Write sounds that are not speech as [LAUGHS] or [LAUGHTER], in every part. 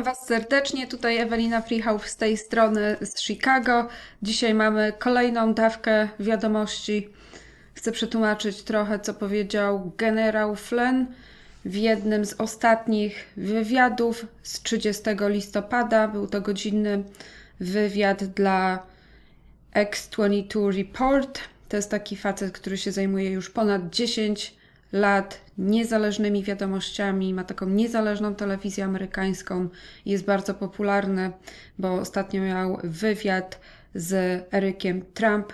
Witam Was serdecznie. Tutaj Ewelina Frichał z tej strony z Chicago. Dzisiaj mamy kolejną dawkę wiadomości. Chcę przetłumaczyć trochę, co powiedział generał Flynn w jednym z ostatnich wywiadów z 30 listopada. Był to godzinny wywiad dla X22 Report. To jest taki facet, który się zajmuje już ponad 10 lat niezależnymi wiadomościami, ma taką niezależną telewizję amerykańską, jest bardzo popularny, bo ostatnio miał wywiad z Erykiem Trump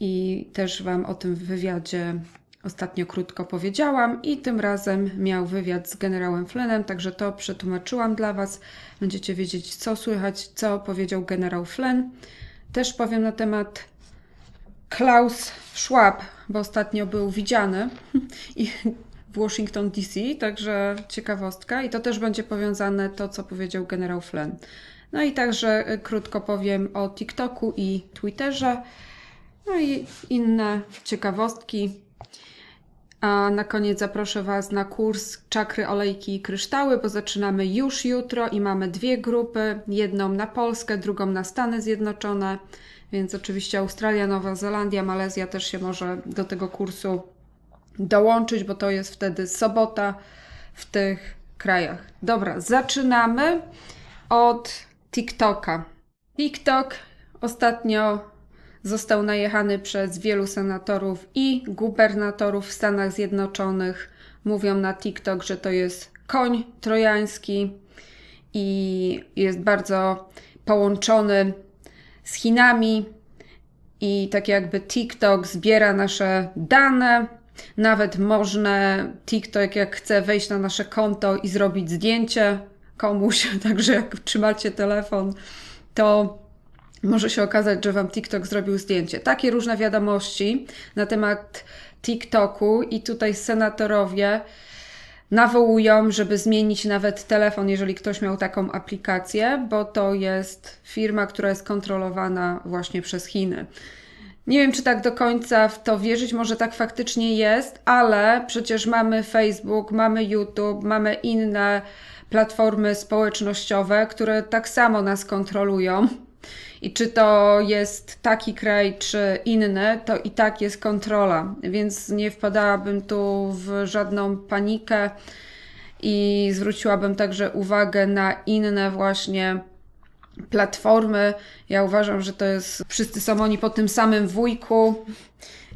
i też Wam o tym wywiadzie ostatnio krótko powiedziałam i tym razem miał wywiad z generałem Flynnem, także to przetłumaczyłam dla Was. Będziecie wiedzieć, co słychać, co powiedział generał Flynn. Też powiem na temat Klaus Schwab, bo ostatnio był widziany [LAUGHS] i w Washington DC, także ciekawostka. I to też będzie powiązane to, co powiedział generał Flynn. No i także y, krótko powiem o TikToku i Twitterze. No i inne ciekawostki. A na koniec zaproszę Was na kurs Czakry, Olejki i Kryształy, bo zaczynamy już jutro i mamy dwie grupy, jedną na Polskę, drugą na Stany Zjednoczone, więc oczywiście Australia, Nowa Zelandia, Malezja też się może do tego kursu dołączyć, bo to jest wtedy sobota w tych krajach. Dobra, zaczynamy od TikToka. TikTok ostatnio został najechany przez wielu senatorów i gubernatorów w Stanach Zjednoczonych. Mówią na TikTok, że to jest koń trojański i jest bardzo połączony z Chinami. I tak jakby TikTok zbiera nasze dane, nawet można TikTok, jak chce, wejść na nasze konto i zrobić zdjęcie komuś. [LAUGHS] Także jak trzymacie telefon, to może się okazać, że Wam TikTok zrobił zdjęcie. Takie różne wiadomości na temat TikToku i tutaj senatorowie nawołują, żeby zmienić nawet telefon, jeżeli ktoś miał taką aplikację, bo to jest firma, która jest kontrolowana właśnie przez Chiny. Nie wiem, czy tak do końca w to wierzyć, może tak faktycznie jest, ale przecież mamy Facebook, mamy YouTube, mamy inne platformy społecznościowe, które tak samo nas kontrolują. I czy to jest taki kraj, czy inny, to i tak jest kontrola, więc nie wpadałabym tu w żadną panikę i zwróciłabym także uwagę na inne właśnie platformy. Ja uważam, że to jest wszyscy są oni po tym samym wujku.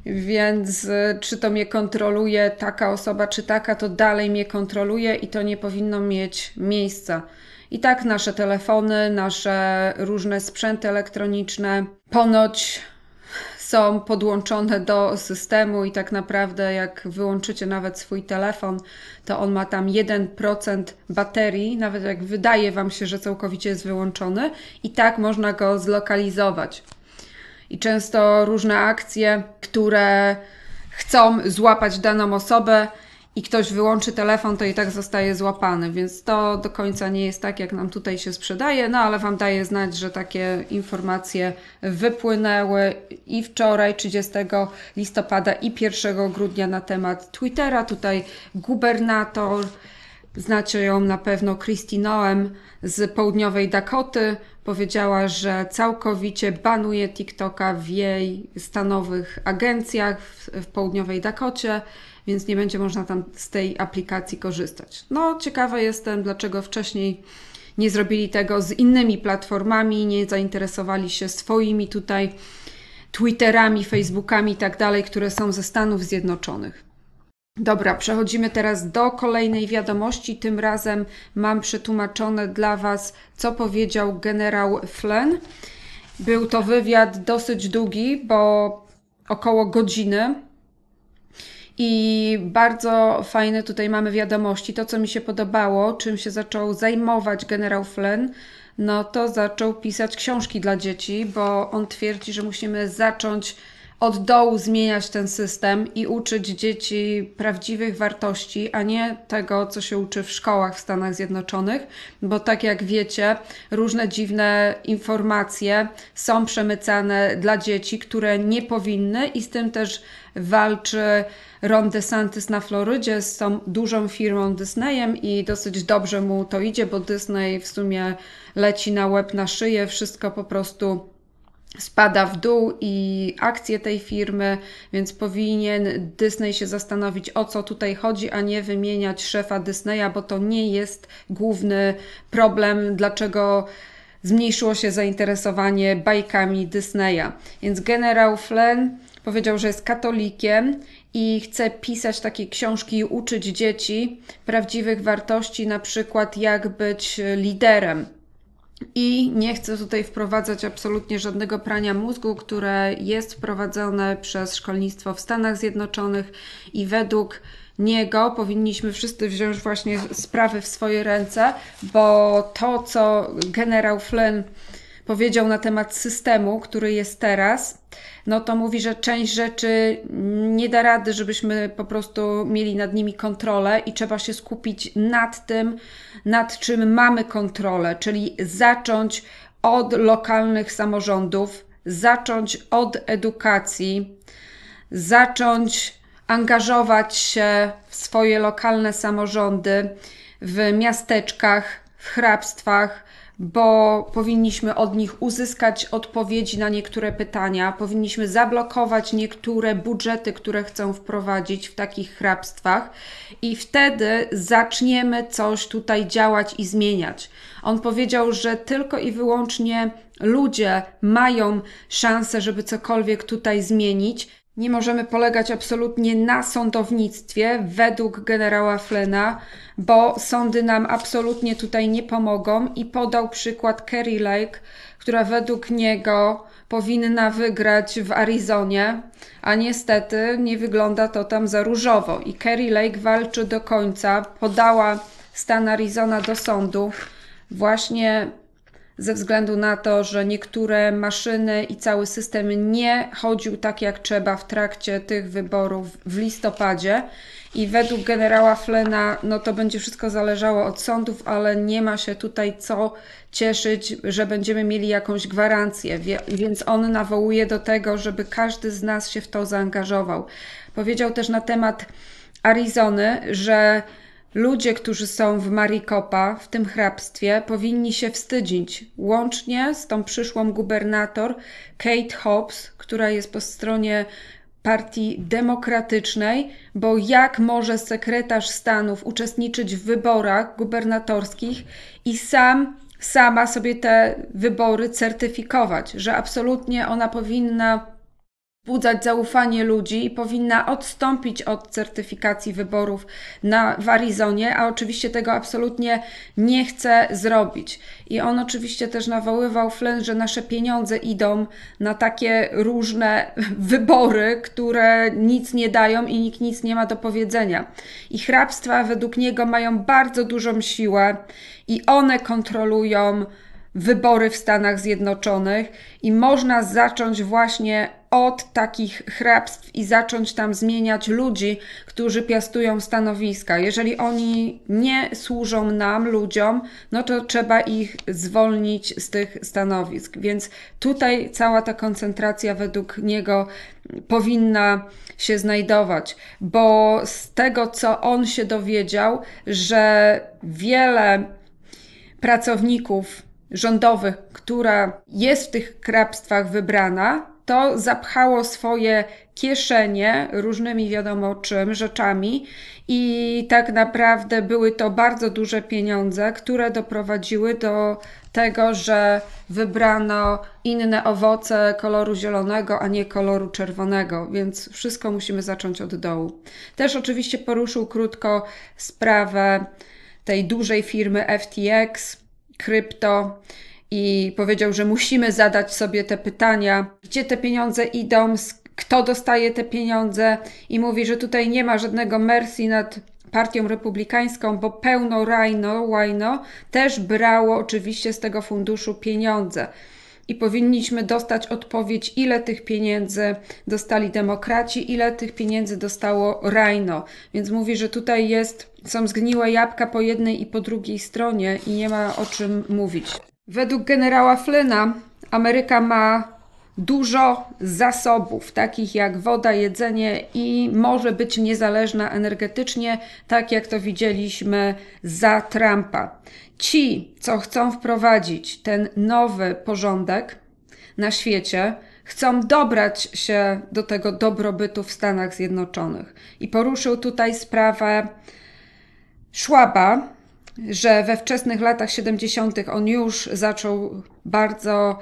Więc y, czy to mnie kontroluje taka osoba, czy taka, to dalej mnie kontroluje i to nie powinno mieć miejsca. I tak nasze telefony, nasze różne sprzęty elektroniczne ponoć są podłączone do systemu i tak naprawdę jak wyłączycie nawet swój telefon, to on ma tam 1% baterii, nawet jak wydaje Wam się, że całkowicie jest wyłączony i tak można go zlokalizować. I często różne akcje, które chcą złapać daną osobę, i ktoś wyłączy telefon, to i tak zostaje złapany, więc to do końca nie jest tak, jak nam tutaj się sprzedaje, no ale Wam daje znać, że takie informacje wypłynęły i wczoraj, 30 listopada i 1 grudnia na temat Twittera. Tutaj gubernator, znacie ją na pewno, Christy Noem z południowej Dakoty, powiedziała, że całkowicie banuje TikToka w jej stanowych agencjach w, w południowej Dakocie więc nie będzie można tam z tej aplikacji korzystać. No, ciekawa jestem, dlaczego wcześniej nie zrobili tego z innymi platformami, nie zainteresowali się swoimi tutaj Twitterami, Facebookami i tak dalej, które są ze Stanów Zjednoczonych. Dobra, przechodzimy teraz do kolejnej wiadomości. Tym razem mam przetłumaczone dla Was, co powiedział generał Flynn. Był to wywiad dosyć długi, bo około godziny. I bardzo fajne tutaj mamy wiadomości. To, co mi się podobało, czym się zaczął zajmować generał Flynn, no to zaczął pisać książki dla dzieci, bo on twierdzi, że musimy zacząć od dołu zmieniać ten system i uczyć dzieci prawdziwych wartości, a nie tego, co się uczy w szkołach w Stanach Zjednoczonych, bo tak jak wiecie, różne dziwne informacje są przemycane dla dzieci, które nie powinny i z tym też walczy Ron DeSantis na Florydzie z tą dużą firmą Disneyem i dosyć dobrze mu to idzie, bo Disney w sumie leci na łeb na szyję, wszystko po prostu spada w dół i akcje tej firmy, więc powinien Disney się zastanowić, o co tutaj chodzi, a nie wymieniać szefa Disneya, bo to nie jest główny problem, dlaczego zmniejszyło się zainteresowanie bajkami Disneya. Więc generał Flynn powiedział, że jest katolikiem i chce pisać takie książki i uczyć dzieci prawdziwych wartości, na przykład jak być liderem i nie chcę tutaj wprowadzać absolutnie żadnego prania mózgu, które jest wprowadzone przez szkolnictwo w Stanach Zjednoczonych i według niego powinniśmy wszyscy wziąć właśnie sprawy w swoje ręce, bo to, co generał Flynn powiedział na temat systemu, który jest teraz, no to mówi, że część rzeczy nie da rady, żebyśmy po prostu mieli nad nimi kontrolę i trzeba się skupić nad tym, nad czym mamy kontrolę, czyli zacząć od lokalnych samorządów, zacząć od edukacji, zacząć angażować się w swoje lokalne samorządy, w miasteczkach, w hrabstwach, bo powinniśmy od nich uzyskać odpowiedzi na niektóre pytania, powinniśmy zablokować niektóre budżety, które chcą wprowadzić w takich hrabstwach, i wtedy zaczniemy coś tutaj działać i zmieniać. On powiedział, że tylko i wyłącznie ludzie mają szansę, żeby cokolwiek tutaj zmienić. Nie możemy polegać absolutnie na sądownictwie według generała Flena, bo sądy nam absolutnie tutaj nie pomogą i podał przykład Kerry Lake, która według niego powinna wygrać w Arizonie, a niestety nie wygląda to tam za różowo. I Kerry Lake walczy do końca, podała stan Arizona do sądu właśnie ze względu na to, że niektóre maszyny i cały system nie chodził tak jak trzeba w trakcie tych wyborów w listopadzie. I według generała Flena, no to będzie wszystko zależało od sądów, ale nie ma się tutaj co cieszyć, że będziemy mieli jakąś gwarancję. Więc on nawołuje do tego, żeby każdy z nas się w to zaangażował. Powiedział też na temat Arizony, że Ludzie, którzy są w Maricopa, w tym hrabstwie, powinni się wstydzić, łącznie z tą przyszłą gubernator Kate Hobbs, która jest po stronie partii demokratycznej, bo jak może sekretarz stanów uczestniczyć w wyborach gubernatorskich i sam sama sobie te wybory certyfikować, że absolutnie ona powinna budzać zaufanie ludzi i powinna odstąpić od certyfikacji wyborów na, w Arizonie, a oczywiście tego absolutnie nie chce zrobić. I on oczywiście też nawoływał Flynn, że nasze pieniądze idą na takie różne [LAUGHS] wybory, które nic nie dają i nikt nic nie ma do powiedzenia. I hrabstwa według niego mają bardzo dużą siłę i one kontrolują wybory w Stanach Zjednoczonych i można zacząć właśnie od takich hrabstw i zacząć tam zmieniać ludzi, którzy piastują stanowiska. Jeżeli oni nie służą nam, ludziom, no to trzeba ich zwolnić z tych stanowisk. Więc tutaj cała ta koncentracja według niego powinna się znajdować, bo z tego, co on się dowiedział, że wiele pracowników rządowych, która jest w tych hrabstwach wybrana, to zapchało swoje kieszenie różnymi wiadomo czym rzeczami i tak naprawdę były to bardzo duże pieniądze, które doprowadziły do tego, że wybrano inne owoce koloru zielonego, a nie koloru czerwonego, więc wszystko musimy zacząć od dołu. Też oczywiście poruszył krótko sprawę tej dużej firmy FTX, krypto i powiedział, że musimy zadać sobie te pytania, gdzie te pieniądze idą, kto dostaje te pieniądze i mówi, że tutaj nie ma żadnego mercy nad partią republikańską, bo pełno rajno, łajno też brało oczywiście z tego funduszu pieniądze. I powinniśmy dostać odpowiedź, ile tych pieniędzy dostali demokraci, ile tych pieniędzy dostało rajno. Więc mówi, że tutaj jest, są zgniłe jabłka po jednej i po drugiej stronie i nie ma o czym mówić. Według generała Flyna Ameryka ma dużo zasobów, takich jak woda, jedzenie i może być niezależna energetycznie, tak jak to widzieliśmy za Trumpa. Ci, co chcą wprowadzić ten nowy porządek na świecie, chcą dobrać się do tego dobrobytu w Stanach Zjednoczonych. I poruszył tutaj sprawę Szłaba, że we wczesnych latach 70. on już zaczął bardzo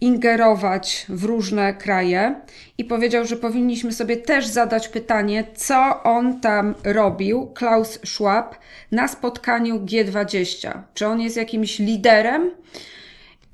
ingerować w różne kraje i powiedział, że powinniśmy sobie też zadać pytanie, co on tam robił, Klaus Schwab, na spotkaniu G20. Czy on jest jakimś liderem?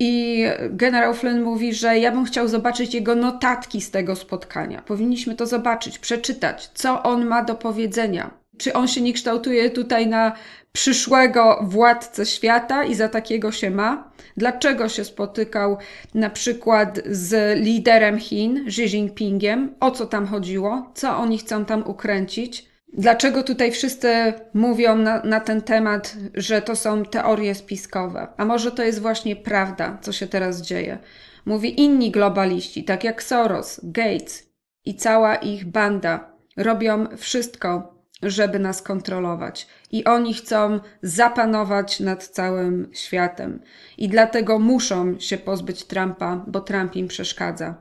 I generał Flynn mówi, że ja bym chciał zobaczyć jego notatki z tego spotkania. Powinniśmy to zobaczyć, przeczytać, co on ma do powiedzenia czy on się nie kształtuje tutaj na przyszłego władcę świata i za takiego się ma? Dlaczego się spotykał na przykład z liderem Chin, Xi Jinpingiem? O co tam chodziło? Co oni chcą tam ukręcić? Dlaczego tutaj wszyscy mówią na, na, ten temat, że to są teorie spiskowe? A może to jest właśnie prawda, co się teraz dzieje? Mówi inni globaliści, tak jak Soros, Gates i cała ich banda, robią wszystko, żeby nas kontrolować. I oni chcą zapanować nad całym światem. I dlatego muszą się pozbyć Trumpa, bo Trump im przeszkadza.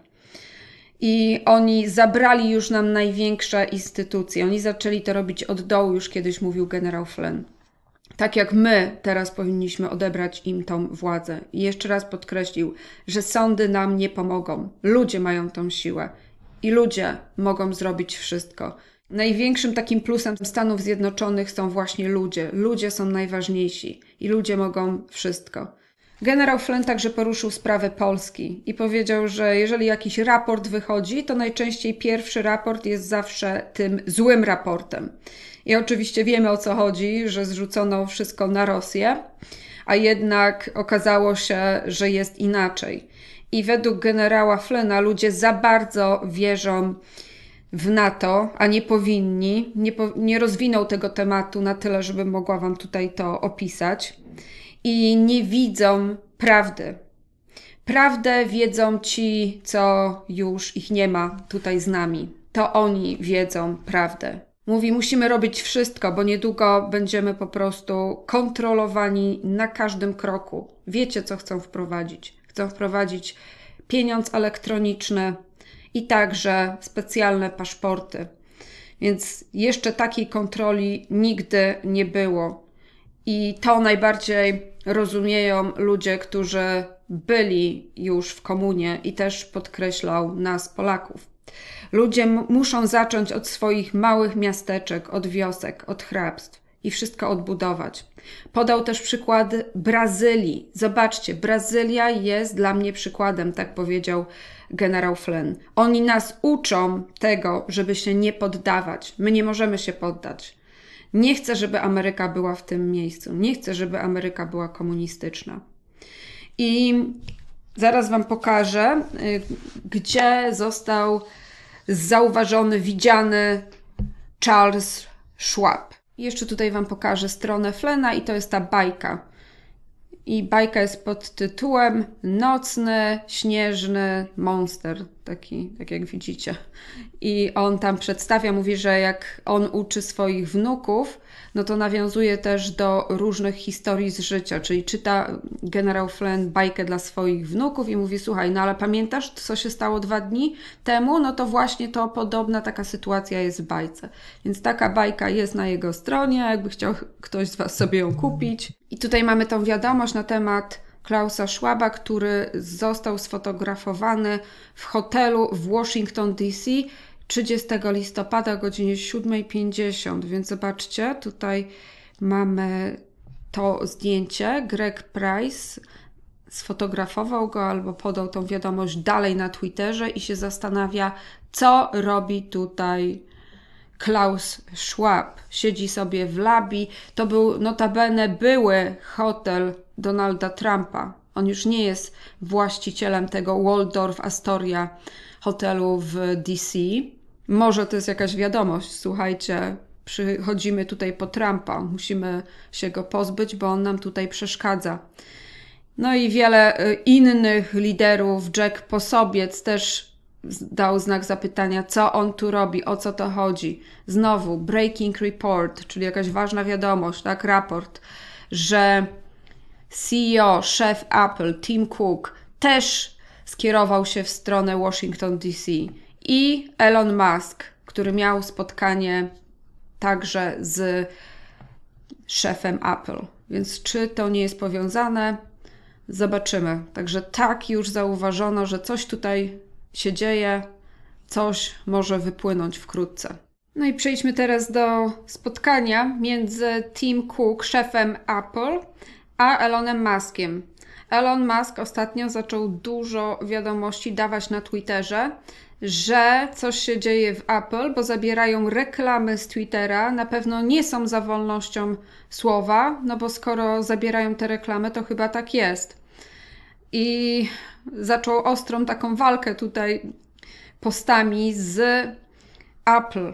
I oni zabrali już nam największe instytucje. Oni zaczęli to robić od dołu, już kiedyś mówił generał Flynn. Tak jak my teraz powinniśmy odebrać im tą władzę. I jeszcze raz podkreślił, że sądy nam nie pomogą. Ludzie mają tą siłę i ludzie mogą zrobić wszystko. Największym takim plusem Stanów Zjednoczonych są właśnie ludzie. Ludzie są najważniejsi i ludzie mogą wszystko. Generał Flynn także poruszył sprawę Polski i powiedział, że jeżeli jakiś raport wychodzi, to najczęściej pierwszy raport jest zawsze tym złym raportem. I oczywiście wiemy o co chodzi, że zrzucono wszystko na Rosję, a jednak okazało się, że jest inaczej. I według generała Flynna ludzie za bardzo wierzą w NATO, a nie powinni. Nie, po, nie rozwinął tego tematu na tyle, żebym mogła Wam tutaj to opisać. I nie widzą prawdy. Prawdę wiedzą ci, co już ich nie ma tutaj z nami. To oni wiedzą prawdę. Mówi, musimy robić wszystko, bo niedługo będziemy po prostu kontrolowani na każdym kroku. Wiecie, co chcą wprowadzić? Chcą wprowadzić pieniądz elektroniczny, i także specjalne paszporty. Więc jeszcze takiej kontroli nigdy nie było. I to najbardziej rozumieją ludzie, którzy byli już w komunie i też podkreślał nas, Polaków. Ludzie muszą zacząć od swoich małych miasteczek, od wiosek, od hrabstw i wszystko odbudować. Podał też przykład Brazylii. Zobaczcie, Brazylia jest dla mnie przykładem, tak powiedział generał Flynn. Oni nas uczą tego, żeby się nie poddawać. My nie możemy się poddać. Nie chcę, żeby Ameryka była w tym miejscu. Nie chcę, żeby Ameryka była komunistyczna. I zaraz Wam pokażę, y, gdzie został zauważony, widziany Charles Schwab. Jeszcze tutaj Wam pokażę stronę Flena i to jest ta bajka. I bajka jest pod tytułem Nocny, śnieżny monster, taki, tak jak widzicie. I on tam przedstawia, mówi, że jak on uczy swoich wnuków, no to nawiązuje też do różnych historii z życia, czyli czyta generał Flynn bajkę dla swoich wnuków i mówi, słuchaj, no ale pamiętasz, co się stało dwa dni temu? No to właśnie to podobna taka sytuacja jest w bajce. Więc taka bajka jest na jego stronie, jakby chciał ktoś z Was sobie ją kupić. I tutaj mamy tą wiadomość na temat Klausa Schwaba, który został sfotografowany w hotelu w Washington DC 30 listopada o godzinie 7.50, więc zobaczcie, tutaj mamy to zdjęcie. Greg Price sfotografował go albo podał tą wiadomość dalej na Twitterze i się zastanawia, co robi tutaj Klaus Schwab. Siedzi sobie w labi. To był notabene były hotel Donalda Trumpa. On już nie jest właścicielem tego Waldorf Astoria hotelu w DC. Może to jest jakaś wiadomość, słuchajcie, przychodzimy tutaj po Trumpa, musimy się go pozbyć, bo on nam tutaj przeszkadza. No i wiele y, innych liderów, Jack Posobiec też dał znak zapytania, co on tu robi, o co to chodzi. Znowu breaking report, czyli jakaś ważna wiadomość, tak, raport, że CEO, szef Apple, Tim Cook też skierował się w stronę Washington DC i Elon Musk, który miał spotkanie także z szefem Apple. Więc czy to nie jest powiązane? Zobaczymy. Także tak już zauważono, że coś tutaj się dzieje, coś może wypłynąć wkrótce. No i przejdźmy teraz do spotkania między Tim Cook, szefem Apple, a Elonem Muskiem. Elon Musk ostatnio zaczął dużo wiadomości dawać na Twitterze że coś się dzieje w Apple, bo zabierają reklamy z Twittera. Na pewno nie są za wolnością słowa, no bo skoro zabierają te reklamy, to chyba tak jest. I zaczął ostrą taką walkę tutaj postami z Apple.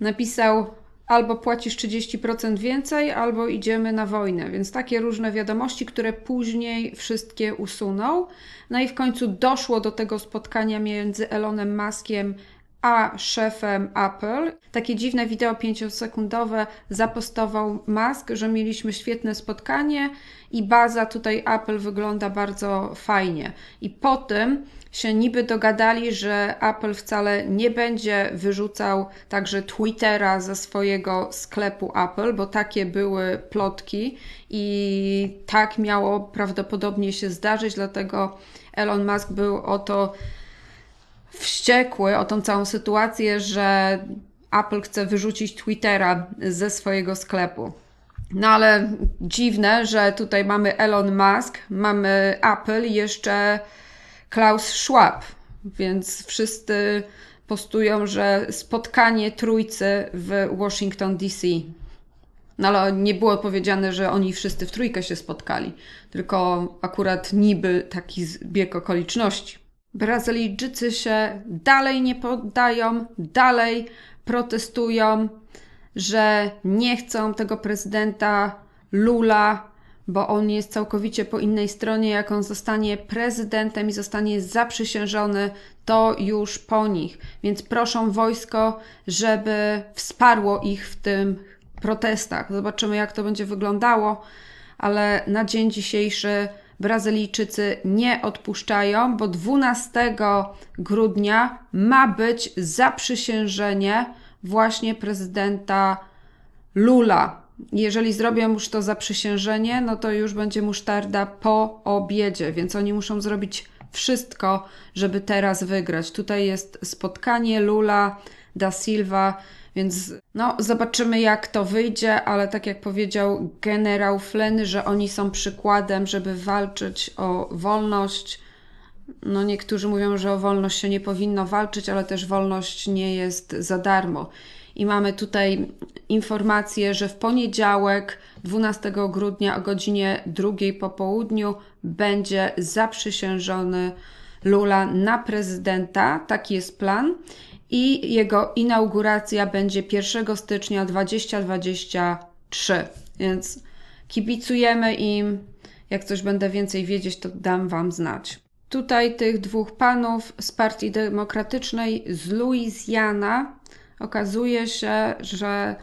Napisał albo płacisz 30% więcej, albo idziemy na wojnę. Więc takie różne wiadomości, które później wszystkie usunął. No i w końcu doszło do tego spotkania między Elonem Muskiem a szefem Apple. Takie dziwne wideo pięciosekundowe zapostował Musk, że mieliśmy świetne spotkanie i baza tutaj Apple wygląda bardzo fajnie. I po tym się niby dogadali, że Apple wcale nie będzie wyrzucał także Twittera ze swojego sklepu Apple, bo takie były plotki i tak miało prawdopodobnie się zdarzyć, dlatego Elon Musk był o to wściekły, o tą całą sytuację, że Apple chce wyrzucić Twittera ze swojego sklepu. No ale dziwne, że tutaj mamy Elon Musk, mamy Apple, jeszcze Klaus Schwab, więc wszyscy postują, że spotkanie trójcy w Washington DC. No ale nie było powiedziane, że oni wszyscy w trójkę się spotkali, tylko akurat niby taki zbieg okoliczności. Brazylijczycy się dalej nie poddają, dalej protestują, że nie chcą tego prezydenta Lula, bo on jest całkowicie po innej stronie. Jak on zostanie prezydentem i zostanie zaprzysiężony, to już po nich. Więc proszą wojsko, żeby wsparło ich w tym protestach. Zobaczymy, jak to będzie wyglądało, ale na dzień dzisiejszy Brazylijczycy nie odpuszczają, bo 12 grudnia ma być zaprzysiężenie właśnie prezydenta Lula. Jeżeli zrobią już to zaprzysiężenie, no to już będzie musztarda po obiedzie, więc oni muszą zrobić wszystko, żeby teraz wygrać. Tutaj jest spotkanie Lula da Silva, więc no, zobaczymy jak to wyjdzie, ale tak jak powiedział generał Flynn, że oni są przykładem, żeby walczyć o wolność. No, niektórzy mówią, że o wolność się nie powinno walczyć, ale też wolność nie jest za darmo i mamy tutaj informację, że w poniedziałek 12 grudnia o godzinie 2 po południu będzie zaprzysiężony Lula na prezydenta. Taki jest plan. I jego inauguracja będzie 1 stycznia 2023. Więc kibicujemy im. Jak coś będę więcej wiedzieć, to dam Wam znać. Tutaj tych dwóch panów z Partii Demokratycznej z Luizjana okazuje się, że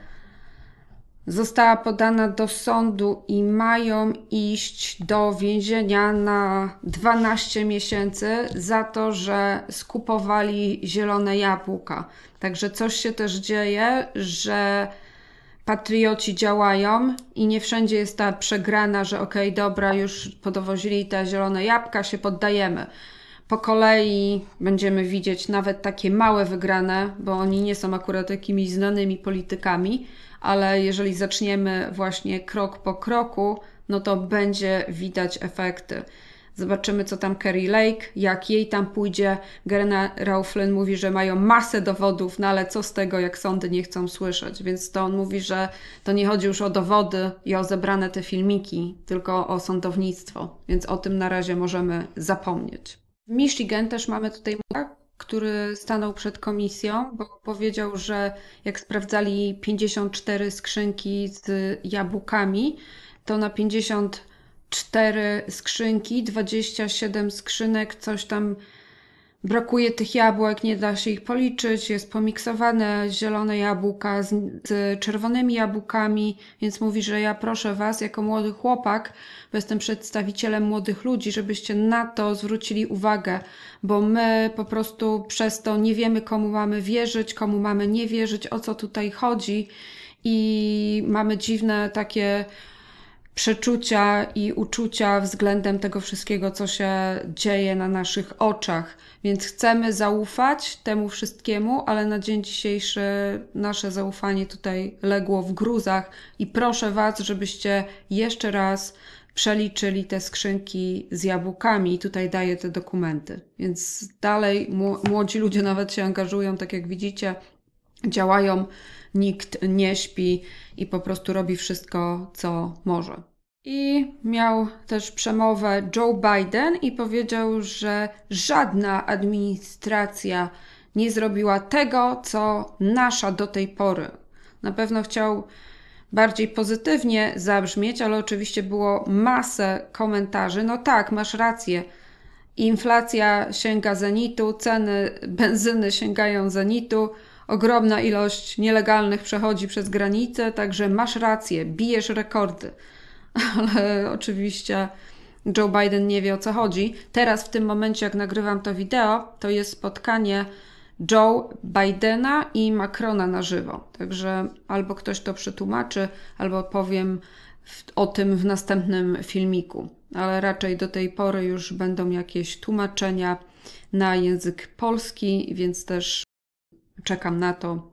została podana do sądu i mają iść do więzienia na 12 miesięcy za to, że skupowali zielone jabłka. Także coś się też dzieje, że patrioci działają i nie wszędzie jest ta przegrana, że okej, okay, dobra, już podwozili te zielone jabłka, się poddajemy. Po kolei będziemy widzieć nawet takie małe wygrane, bo oni nie są akurat jakimiś znanymi politykami, ale jeżeli zaczniemy właśnie krok po kroku, no to będzie widać efekty. Zobaczymy, co tam Kerry Lake, jak jej tam pójdzie. Generał Flynn mówi, że mają masę dowodów, no ale co z tego, jak sądy nie chcą słyszeć. Więc to on mówi, że to nie chodzi już o dowody i o zebrane te filmiki, tylko o sądownictwo. Więc o tym na razie możemy zapomnieć. W Michigan też mamy tutaj który stanął przed komisją, bo powiedział, że jak sprawdzali 54 skrzynki z jabłkami, to na 54 skrzynki, 27 skrzynek, coś tam Brakuje tych jabłek, nie da się ich policzyć, jest pomiksowane zielone jabłka z, z, czerwonymi jabłkami, więc mówi, że ja proszę Was, jako młody chłopak, bo jestem przedstawicielem młodych ludzi, żebyście na to zwrócili uwagę, bo my po prostu przez to nie wiemy, komu mamy wierzyć, komu mamy nie wierzyć, o co tutaj chodzi i mamy dziwne takie przeczucia i uczucia względem tego wszystkiego, co się dzieje na naszych oczach. Więc chcemy zaufać temu wszystkiemu, ale na dzień dzisiejszy nasze zaufanie tutaj legło w gruzach i proszę Was, żebyście jeszcze raz przeliczyli te skrzynki z jabłkami i tutaj daję te dokumenty. Więc dalej młodzi ludzie nawet się angażują, tak jak widzicie, działają, nikt nie śpi i po prostu robi wszystko, co może. I miał też przemowę Joe Biden i powiedział, że żadna administracja nie zrobiła tego, co nasza do tej pory. Na pewno chciał bardziej pozytywnie zabrzmieć, ale oczywiście było masę komentarzy. No tak, masz rację. Inflacja sięga zenitu, ceny benzyny sięgają zenitu Ogromna ilość nielegalnych przechodzi przez granicę, także masz rację, bijesz rekordy. [LAUGHS] Ale oczywiście Joe Biden nie wie o co chodzi. Teraz, w tym momencie, jak nagrywam to wideo, to jest spotkanie Joe Bidena i Macrona na żywo. Także albo ktoś to przetłumaczy, albo powiem o tym w następnym filmiku. Ale raczej do tej pory już będą jakieś tłumaczenia na język polski, więc też czekam na to,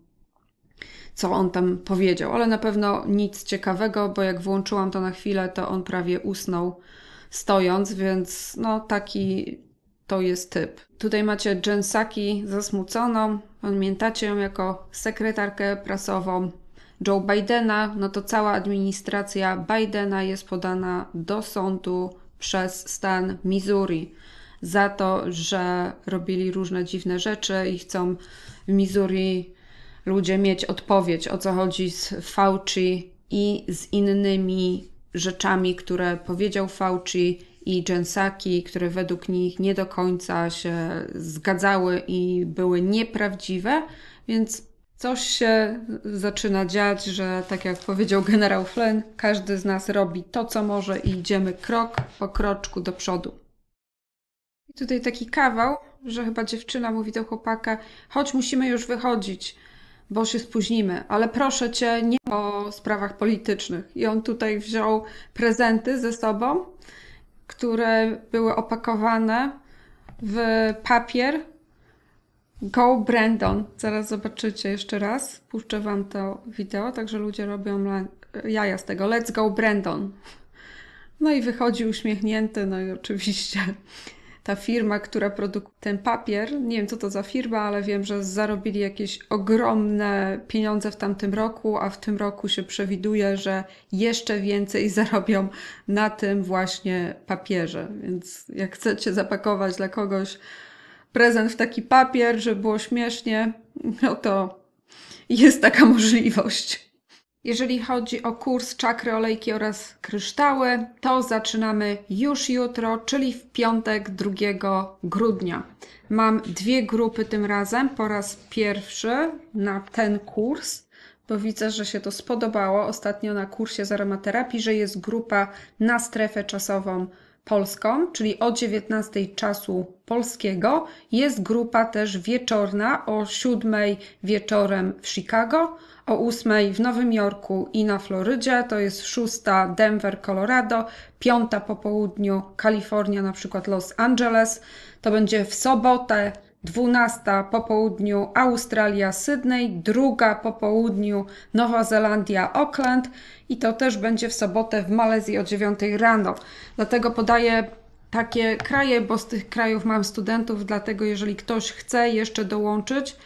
co on tam powiedział, ale na pewno nic ciekawego, bo jak włączyłam to na chwilę, to on prawie usnął stojąc, więc no taki to jest typ. Tutaj macie Jensaki zasmuconą, pamiętacie ją jako sekretarkę prasową Joe Bidena, no to cała administracja Bidena jest podana do sądu przez stan Missouri za to, że robili różne dziwne rzeczy i chcą w Missouri ludzie mieć odpowiedź o co chodzi z Fauci i z innymi rzeczami, które powiedział Fauci i Jensaki, które według nich nie do końca się zgadzały i były nieprawdziwe, więc coś się zaczyna dziać, że tak jak powiedział generał Flynn, każdy z nas robi to, co może i idziemy krok po kroczku do przodu. I tutaj taki kawał, że chyba dziewczyna mówi do chłopaka: chodź, musimy już wychodzić, bo się spóźnimy, ale proszę cię, nie o sprawach politycznych. I on tutaj wziął prezenty ze sobą, które były opakowane w papier. Go Brandon. Zaraz zobaczycie jeszcze raz. Puszczę wam to wideo, także ludzie robią jaja z tego. Let's go Brandon. No i wychodzi uśmiechnięty, no i oczywiście ta firma, która produkuje ten papier, nie wiem co to za firma, ale wiem, że zarobili jakieś ogromne pieniądze w tamtym roku, a w tym roku się przewiduje, że jeszcze więcej [LAUGHS] zarobią na tym właśnie papierze. Więc jak chcecie zapakować dla kogoś prezent w taki papier, żeby było śmiesznie, no to jest taka [LAUGHS] możliwość. Jeżeli chodzi o kurs czakry, olejki oraz kryształy, to zaczynamy już jutro, czyli w piątek 2 grudnia. Mam dwie grupy tym razem, po raz pierwszy na ten kurs, bo widzę, że się to spodobało ostatnio na kursie z aromaterapii, że jest grupa na strefę czasową polską, czyli o 19 czasu polskiego. Jest grupa też wieczorna o 7 wieczorem w Chicago, o 8 w Nowym Jorku i na Florydzie, to jest 6 Denver, Colorado, 5 po południu Kalifornia, na przykład Los Angeles. To będzie w sobotę 12 po południu Australia, Sydney, druga po południu Nowa Zelandia, Auckland i to też będzie w sobotę w Malezji o 9 rano. Dlatego podaję takie kraje, bo z tych krajów mam studentów, dlatego jeżeli ktoś chce jeszcze dołączyć,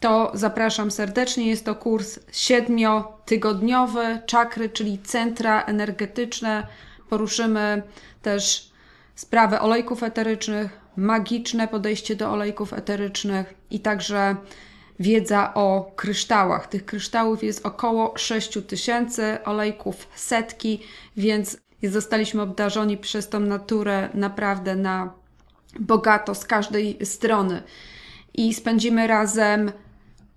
to zapraszam serdecznie. Jest to kurs siedmiotygodniowy, czakry, czyli centra energetyczne. Poruszymy też sprawę olejków eterycznych, magiczne podejście do olejków eterycznych i także wiedza o kryształach. Tych kryształów jest około 6000, olejków setki, więc zostaliśmy obdarzeni przez tą naturę naprawdę na bogato z każdej strony. I spędzimy razem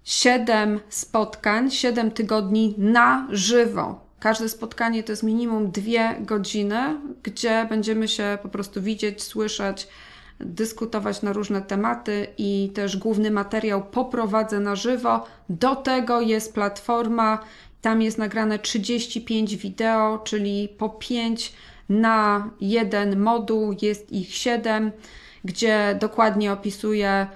7 spotkań, 7 tygodni na żywo. Każde spotkanie to jest minimum 2 godziny, gdzie będziemy się po prostu widzieć, słyszeć, dyskutować na różne tematy i też główny materiał poprowadzę na żywo. Do tego jest platforma, tam jest nagrane 35 wideo, czyli po 5 na jeden moduł, jest ich 7, gdzie dokładnie opisuję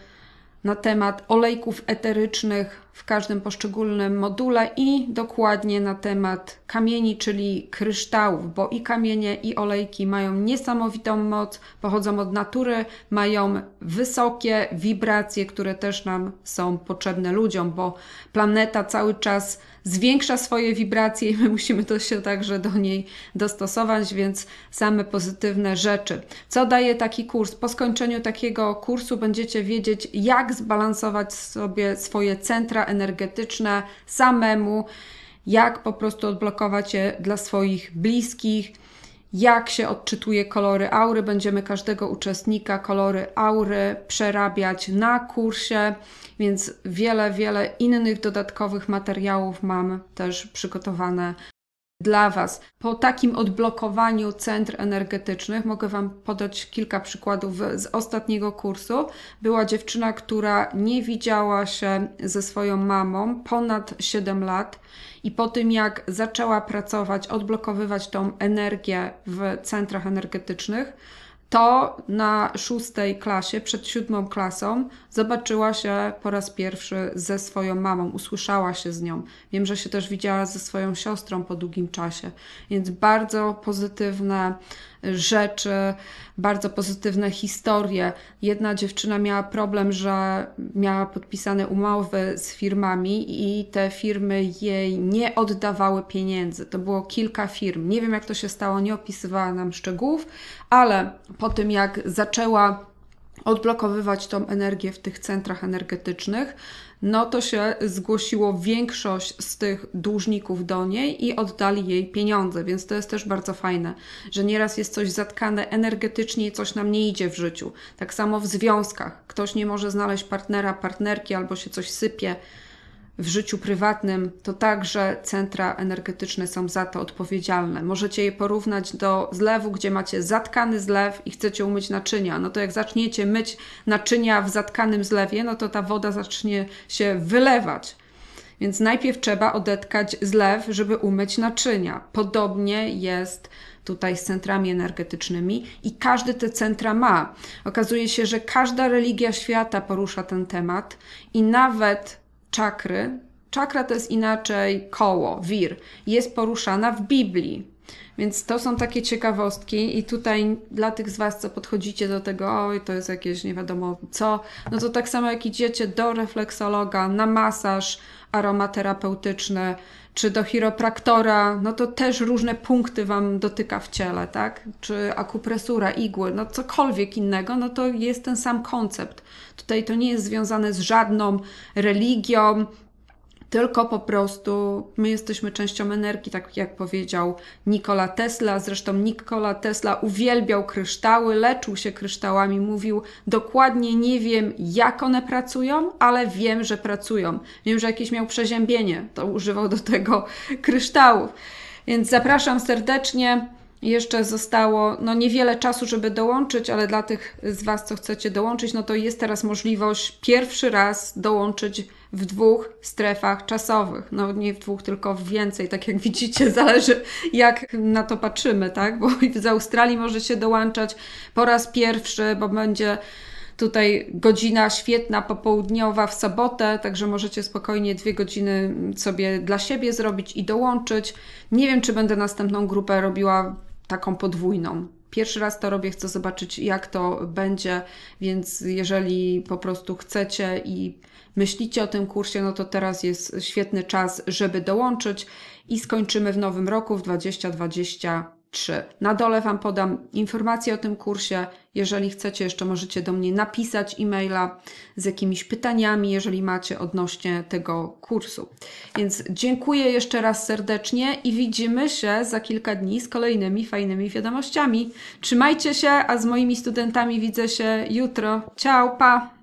na temat olejków eterycznych w każdym poszczególnym module i dokładnie na temat kamieni, czyli kryształów, bo i kamienie, i olejki mają niesamowitą moc, pochodzą od natury, mają wysokie wibracje, które też nam są potrzebne ludziom, bo planeta cały czas zwiększa swoje wibracje i my musimy to się także do niej dostosować, więc same pozytywne rzeczy. Co daje taki kurs? Po skończeniu takiego kursu będziecie wiedzieć, jak zbalansować sobie swoje centra energetyczne samemu, jak po prostu odblokować je dla swoich bliskich, jak się odczytuje kolory aury. Będziemy każdego uczestnika kolory aury przerabiać na kursie, więc wiele, wiele innych dodatkowych materiałów mam też przygotowane dla Was po takim odblokowaniu centr energetycznych, mogę Wam podać kilka przykładów z ostatniego kursu. Była dziewczyna, która nie widziała się ze swoją mamą ponad 7 lat i po tym jak zaczęła pracować, odblokowywać tą energię w centrach energetycznych, to na szóstej klasie, przed siódmą klasą, zobaczyła się po raz pierwszy ze swoją mamą, usłyszała się z nią. Wiem, że się też widziała ze swoją siostrą po długim czasie, więc bardzo pozytywne rzeczy, bardzo pozytywne historie. Jedna dziewczyna miała problem, że miała podpisane umowy z firmami i te firmy jej nie oddawały pieniędzy. To było kilka firm. Nie wiem, jak to się stało, nie opisywała nam szczegółów, ale po tym, jak zaczęła odblokowywać tą energię w tych centrach energetycznych, no to się zgłosiło większość z tych dłużników do niej i oddali jej pieniądze, więc to jest też bardzo fajne, że nieraz jest coś zatkane energetycznie i coś nam nie idzie w życiu. Tak samo w związkach. Ktoś nie może znaleźć partnera, partnerki albo się coś sypie w życiu prywatnym, to także centra energetyczne są za to odpowiedzialne. Możecie je porównać do zlewu, gdzie macie zatkany zlew i chcecie umyć naczynia. No to jak zaczniecie myć naczynia w zatkanym zlewie, no to ta woda zacznie się wylewać. Więc najpierw trzeba odetkać zlew, żeby umyć naczynia. Podobnie jest tutaj z centrami energetycznymi i każdy te centra ma. Okazuje się, że każda religia świata porusza ten temat i nawet czakry, czakra to jest inaczej koło, wir, jest poruszana w Biblii. Więc to są takie ciekawostki i tutaj dla tych z Was, co podchodzicie do tego, oj, to jest jakieś nie wiadomo co, no to tak samo jak idziecie do refleksologa na masaż, aromaterapeutyczne, czy do chiropraktora, no to też różne punkty Wam dotyka w ciele, tak? Czy akupresura, igły, no cokolwiek innego, no to jest ten sam koncept. Tutaj to nie jest związane z żadną religią, tylko po prostu my jesteśmy częścią energii, tak jak powiedział Nikola Tesla. Zresztą Nikola Tesla uwielbiał kryształy, leczył się kryształami, mówił dokładnie nie wiem, jak one pracują, ale wiem, że pracują. Wiem, że jakieś miał przeziębienie, to używał do tego kryształów. Więc zapraszam serdecznie. Jeszcze zostało no niewiele czasu, żeby dołączyć, ale dla tych z Was, co chcecie dołączyć, no to jest teraz możliwość pierwszy raz dołączyć w dwóch strefach czasowych. No nie w dwóch, tylko w więcej, tak jak [LAUGHS] widzicie, zależy jak na to patrzymy, tak? Bo z [LAUGHS] Australii może się dołączać po raz pierwszy, bo będzie tutaj godzina świetna popołudniowa w sobotę, także możecie spokojnie dwie godziny sobie dla siebie zrobić i dołączyć. Nie wiem, czy będę następną grupę robiła taką podwójną. Pierwszy raz to robię, chcę zobaczyć, jak to będzie, więc jeżeli po prostu chcecie i myślicie o tym kursie, no to teraz jest świetny czas, żeby dołączyć i skończymy w nowym roku, w 2020 3. Na dole Wam podam informacje o tym kursie. Jeżeli chcecie, jeszcze możecie do mnie napisać e-maila z jakimiś pytaniami, jeżeli macie odnośnie tego kursu. Więc dziękuję jeszcze raz serdecznie i widzimy się za kilka dni z kolejnymi fajnymi wiadomościami. Trzymajcie się, a z moimi studentami widzę się jutro. Ciao, pa!